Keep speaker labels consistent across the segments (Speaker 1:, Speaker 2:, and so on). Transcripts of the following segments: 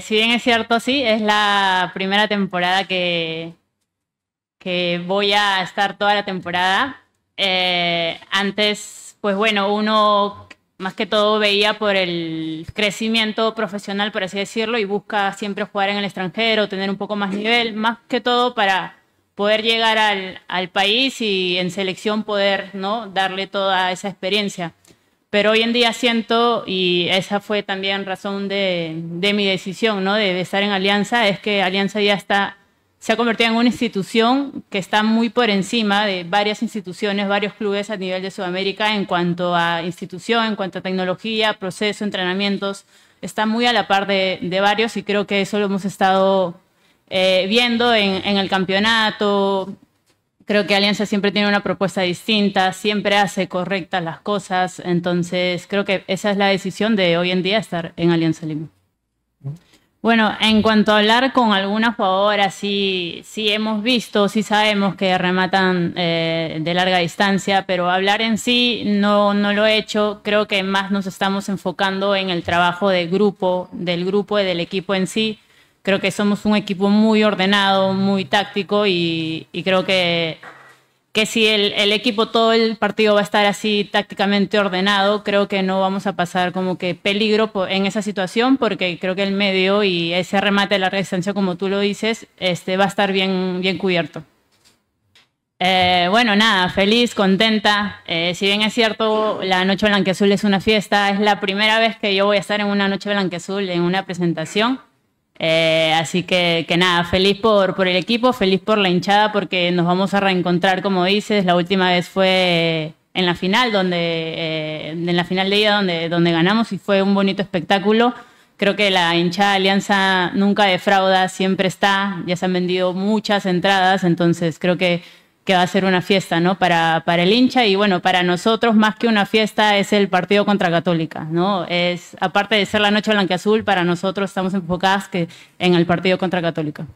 Speaker 1: si bien es cierto, sí, es la primera temporada que, que voy a estar toda la temporada. Eh, antes, pues bueno, uno más que todo veía por el crecimiento profesional, por así decirlo, y busca siempre jugar en el extranjero, tener un poco más nivel, más que todo para poder llegar al, al país y en selección poder ¿no? darle toda esa experiencia pero hoy en día siento, y esa fue también razón de, mi decisión, ¿no? De, estar en Alianza, es que Alianza ya está, se ha convertido en una institución que está muy por encima de varias instituciones, varios clubes a nivel de Sudamérica en cuanto a institución, en cuanto a tecnología, proceso, entrenamientos, está muy a la par de, varios y creo que eso lo hemos estado eh, viendo en, el campeonato, Creo que Alianza siempre tiene una propuesta distinta, siempre hace correctas las cosas, entonces creo que esa es la decisión de hoy en día estar en Alianza Lima. Bueno, en cuanto a hablar con algunas jugadoras, sí, hemos visto, sí sabemos que rematan eh, de larga distancia, pero hablar en sí no, no lo he hecho. Creo que más nos estamos enfocando en el trabajo de grupo, del grupo y del equipo en sí creo que somos un equipo muy ordenado, muy táctico y, creo que, que si el, equipo todo el partido va a estar así tácticamente ordenado, creo que no vamos a pasar como que peligro en esa situación porque creo que el medio y ese remate de larga distancia, como tú lo dices, este, va a estar bien, bien cubierto. Eh, bueno, nada, feliz, contenta. Eh, si bien es cierto, la Noche Blanqueazul es una fiesta, es la primera vez que yo voy a estar en una Noche Blanqueazul, en una presentación. Eh, así que, nada, feliz por, por el equipo, feliz por la hinchada, porque nos vamos a reencontrar, como dices. La última vez fue en la final, donde, eh, en la final de ida, donde, donde ganamos y fue un bonito espectáculo. Creo que la hinchada Alianza nunca defrauda, siempre está. Ya se han vendido muchas entradas, entonces creo que que va a ser una fiesta, ¿no? Para, el hincha y bueno, para nosotros más que una fiesta es el partido contra Católica, ¿no? Es, aparte de ser la noche azul para nosotros estamos enfocadas que, en el partido contra Católica.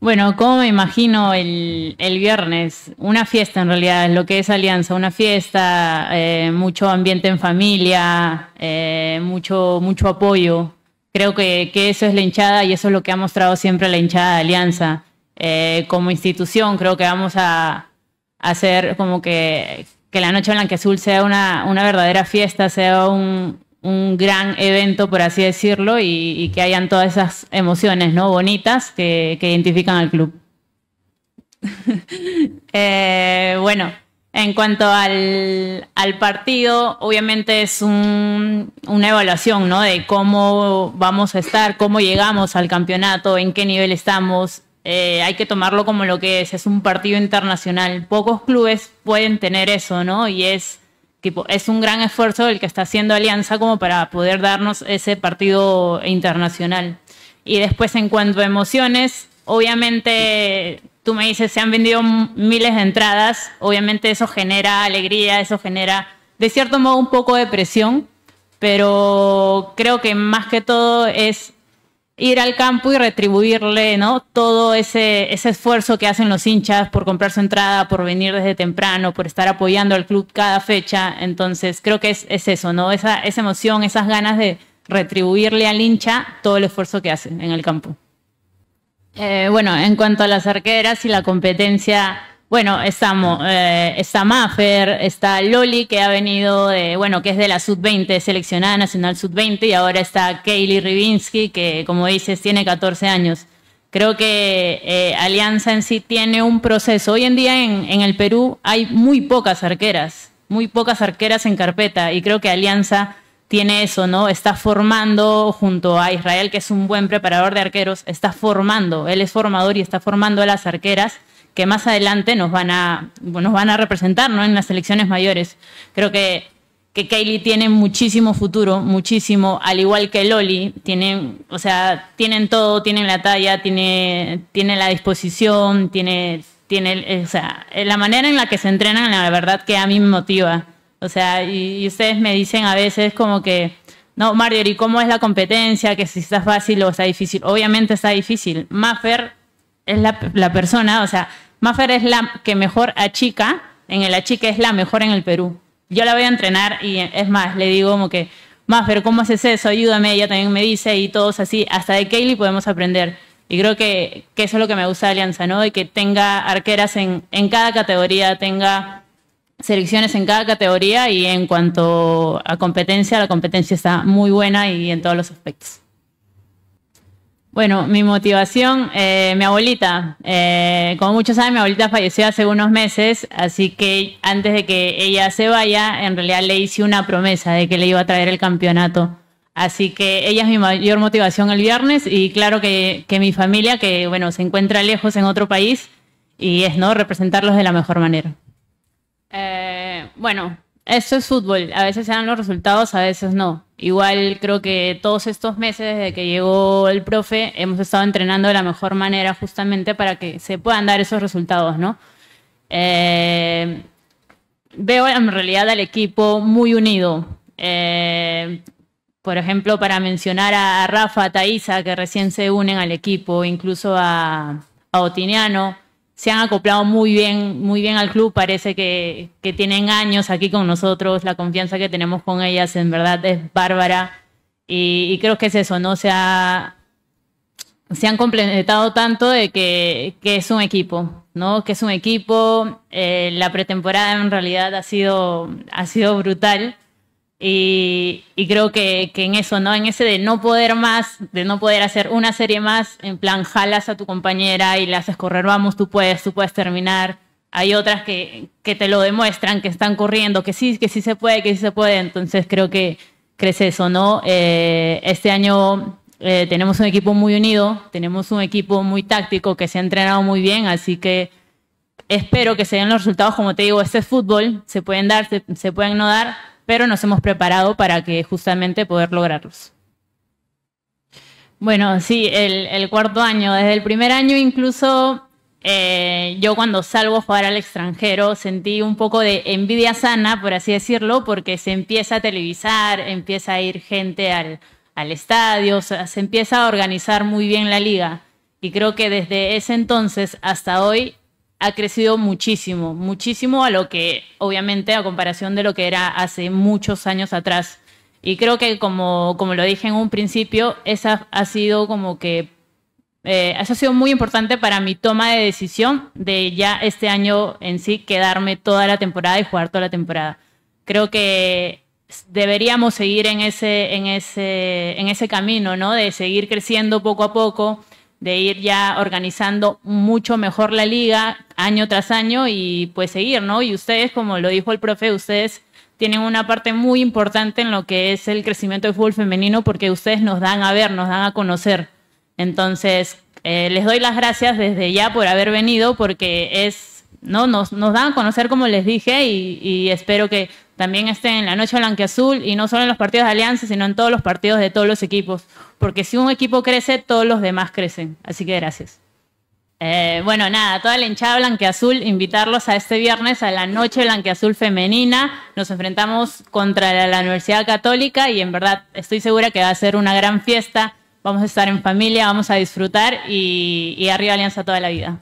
Speaker 1: Bueno, como me imagino el, viernes? Una fiesta en realidad, lo que es Alianza, una fiesta, eh, mucho ambiente en familia, eh, mucho, mucho apoyo. Creo que, que eso es la hinchada y eso es lo que ha mostrado siempre la hinchada de Alianza eh, como institución creo que vamos a, hacer como que, la Noche Blanca Azul sea una, una verdadera fiesta, sea un, un gran evento, por así decirlo, y, que hayan todas esas emociones ¿no? bonitas que, identifican al club. Eh, bueno, en cuanto al, al, partido, obviamente es una evaluación ¿no? de cómo vamos a estar, cómo llegamos al campeonato, en qué nivel estamos, eh, hay que tomarlo como lo que es, es un partido internacional. Pocos clubes pueden tener eso, ¿no? Y es tipo, es un gran esfuerzo el que está haciendo Alianza como para poder darnos ese partido internacional. Y después en cuanto a emociones, obviamente tú me dices, se han vendido miles de entradas, obviamente eso genera alegría, eso genera de cierto modo un poco de presión, pero creo que más que todo es ir al campo y retribuirle ¿no? todo ese, esfuerzo que hacen los hinchas por comprar su entrada, por venir desde temprano, por estar apoyando al club cada fecha. Entonces creo que es, eso, ¿no? Esa, emoción, esas ganas de retribuirle al hincha todo el esfuerzo que hace en el campo. Eh, bueno, en cuanto a las arqueras y la competencia, bueno, estamos, está eh, Mafer está Loli, que ha venido, de, bueno, que es de la Sub-20, seleccionada nacional Sub-20, y ahora está Kaylee Rivinsky, que como dices, tiene 14 años. Creo que eh, Alianza en sí tiene un proceso. Hoy en día en, en el Perú hay muy pocas arqueras, muy pocas arqueras en carpeta, y creo que Alianza tiene eso, ¿no? Está formando junto a Israel, que es un buen preparador de arqueros, está formando, él es formador y está formando a las arqueras que más adelante nos van a, nos van a representar ¿no? en las elecciones mayores. Creo que, que Kaylee tiene muchísimo futuro, muchísimo, al igual que Loli, tienen, o sea, tienen todo, tienen la talla, tiene, tiene la disposición, tiene, tiene, eh, eh, la manera en la que se entrenan, la verdad que a mí me motiva. O sea, y, ustedes me dicen a veces como que, no, Marjorie, ¿cómo es la competencia? Que si está fácil o está difícil. Obviamente está difícil. Maffer es la, la persona, o sea, Maffer es la que mejor achica, en el achica es la mejor en el Perú. Yo la voy a entrenar y es más, le digo como que, Maffer, ¿cómo haces eso? Ayúdame, ella también me dice y todos así, hasta de Kaylee podemos aprender. Y creo que, que eso es lo que me gusta de Alianza, ¿no? Y que tenga arqueras en, en cada categoría, tenga selecciones en cada categoría y en cuanto a competencia, la competencia está muy buena y en todos los aspectos. Bueno, mi motivación, eh, mi abuelita, eh, como muchos saben, mi abuelita falleció hace unos meses, así que antes de que ella se vaya, en realidad le hice una promesa de que le iba a traer el campeonato. Así que ella es mi mayor motivación el viernes y claro que, que mi familia, que bueno, se encuentra lejos en otro país y es, ¿no? Representarlos de la mejor manera. Eh, bueno, esto es fútbol, a veces se dan los resultados, a veces no Igual creo que todos estos meses desde que llegó el profe hemos estado entrenando de la mejor manera justamente para que se puedan dar esos resultados, ¿no? Eh, veo en realidad al equipo muy unido. Eh, por ejemplo, para mencionar a Rafa, a que recién se unen al equipo, incluso a, a Otiniano se han acoplado muy bien, muy bien al club, parece que, tienen años aquí con nosotros, la confianza que tenemos con ellas en verdad es bárbara y, creo que es eso, ¿no? Se, ha, se han completado tanto de que, que, es un equipo, ¿no? Que es un equipo, eh, la pretemporada en realidad ha sido, ha sido brutal y, creo que, en eso, ¿no? En ese de no poder más, de no poder hacer una serie más, en plan, jalas a tu compañera y la haces correr, vamos, tú puedes, tú puedes terminar. Hay otras que, te lo demuestran, que están corriendo, que sí, que sí se puede, que sí se puede. Entonces creo que crece eso, ¿no? Eh, este año eh, tenemos un equipo muy unido, tenemos un equipo muy táctico que se ha entrenado muy bien, así que espero que se den los resultados, como te digo, este es fútbol, se pueden dar, se pueden no dar pero nos hemos preparado para que justamente poder lograrlos. Bueno, sí, el, cuarto año, desde el primer año incluso eh, yo cuando salgo a jugar al extranjero sentí un poco de envidia sana, por así decirlo, porque se empieza a televisar, empieza a ir gente al, al estadio, se empieza a organizar muy bien la liga. Y creo que desde ese entonces hasta hoy ha crecido muchísimo, muchísimo a lo que, obviamente, a comparación de lo que era hace muchos años atrás. Y creo que, como, como lo dije en un principio, esa ha sido como que, eh, eso ha sido muy importante para mi toma de decisión de ya este año en sí quedarme toda la temporada y jugar toda la temporada. Creo que deberíamos seguir en ese, en ese, en ese camino, ¿no? De seguir creciendo poco a poco, de ir ya organizando mucho mejor la liga año tras año y pues seguir, ¿no? Y ustedes, como lo dijo el profe, ustedes tienen una parte muy importante en lo que es el crecimiento del fútbol femenino porque ustedes nos dan a ver, nos dan a conocer. Entonces, eh, les doy las gracias desde ya por haber venido porque es, ¿no? Nos, nos dan a conocer, como les dije, y espero que también estén en la noche blanqueazul y no solo en los partidos de Alianza, sino en todos los partidos de todos los equipos. Porque si un equipo crece, todos los demás crecen. Así que gracias. Eh, bueno, nada, toda la hinchada blanqueazul, invitarlos a este viernes a la noche blanqueazul femenina. Nos enfrentamos contra la, Universidad Católica y en verdad estoy segura que va a ser una gran fiesta. Vamos a estar en familia, vamos a disfrutar y arriba Alianza toda la vida.